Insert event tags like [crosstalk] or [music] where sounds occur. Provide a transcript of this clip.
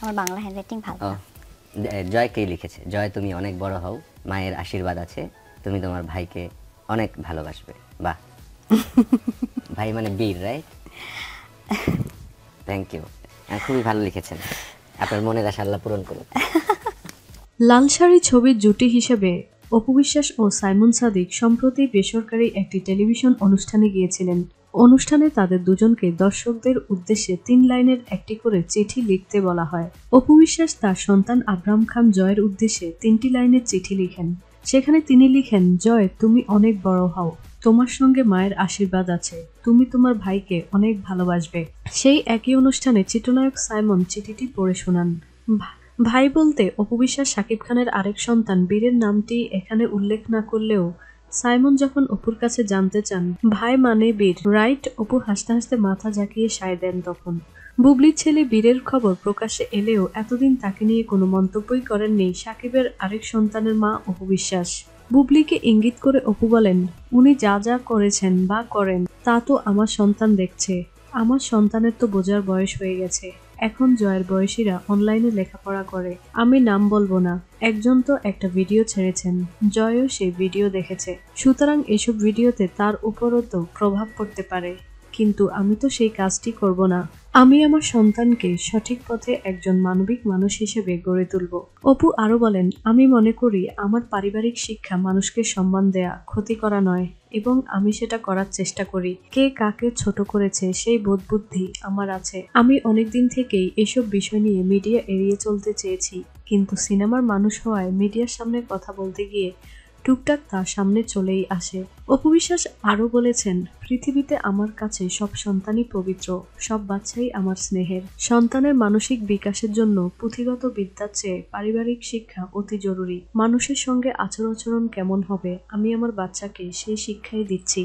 আমার বাংলা হ্যান্ডরাইটিং ভালো জয় কে লিখেছে জয় তুমি অনেক বড় হও মায়ের আশীর্বাদ আছে তুমি তোমার ভাইকে অনেক ভালোবাসবে বাহ [laughs] ভাই মানে বীর রাইট থ্যাংক ইউ খুবই ভালো লিখেছেন আপনার মনের আশা আল্লাহ পূরণ করুন লাল শাড়ি ছবির জুটি হিসেবে অপু বিশ্বাস ও সাইমন সাদিক সম্প্রতি বেসরকারি একটি টেলিভিশন অনুষ্ঠানে গিয়েছিলেন অনুষ্ঠানে তাদের দুজনকে দর্শকদের উদ্দেশ্যে তিন লাইনের একটি করে চিঠি লিখতে বলা হয় অপু বিশ্বাস তার সন্তান আব্রাম খান জয়ের উদ্দেশ্যে তিনটি লাইনের চিঠি লিখেন সেখানে তিনি লিখেন জয় তুমি অনেক বড় হও তোমার সঙ্গে মায়ের আশীর্বাদ আছে তুমি তোমার ভাইকে অনেক ভালোবাসবে সেই একই অনুষ্ঠানে চিত্রনায়ক সাইমন চিঠিটি পড়ে শোনান ভাই বলতে অপু বিশ্বাস খানের আরেক সন্তান বীরের নামটি এখানে উল্লেখ না করলেও সাইমন যখন অপুর কাছে জানতে চান ভাই মানে বীর রাইট অপু হাসতে হাসতে মাথা ঝাঁকিয়ে সায় দেন তখন বুবলির ছেলে বীরের খবর প্রকাশে এলেও এতদিন তাকে নিয়ে কোনো মন্তব্যই করেননি সাকিবের আরেক সন্তানের মা অপু বিশ্বাস বুবলিকে ইঙ্গিত করে অপু বলেন উনি যা যা করেছেন বা করেন তা তো আমার সন্তান দেখছে আমার সন্তানের তো বোঝার বয়স হয়ে গেছে এখন জয়ের বয়সীরা অনলাইনে লেখাপড়া করে আমি নাম বলবো না একজন তো একটা ভিডিও ছেড়েছেন জয়ও সেই ভিডিও দেখেছে সুতরাং এসব ভিডিওতে তার উপরও তো প্রভাব পড়তে পারে কিন্তু আমি তো সেই কাজটি করব না আমি আমার সন্তানকে সঠিক পথে একজন মানবিক মানুষ হিসেবে গড়ে তুলব অপু আরও বলেন আমি মনে করি আমার পারিবারিক শিক্ষা মানুষকে সম্মান দেয়া ক্ষতি করা নয় এবং আমি সেটা করার চেষ্টা করি কে কাকে ছোট করেছে সেই বোধ বুদ্ধি আমার আছে আমি অনেকদিন থেকেই এসব বিষয় নিয়ে মিডিয়া এড়িয়ে চলতে চেয়েছি কিন্তু সিনেমার মানুষ হওয়ায় মিডিয়ার সামনে কথা বলতে গিয়ে টুকটাক তার সামনে চলেই আসে অপু বিশ্বাস আরও বলেছেন পৃথিবীতে আমার কাছে সব সন্তানই পবিত্র সব বাচ্চাই আমার স্নেহের সন্তানের মানসিক বিকাশের জন্য পুঁথিগত বিদ্যার চেয়ে পারিবারিক শিক্ষা অতি জরুরি মানুষের সঙ্গে আচরণ কেমন হবে আমি আমার বাচ্চাকে সেই শিক্ষাই দিচ্ছি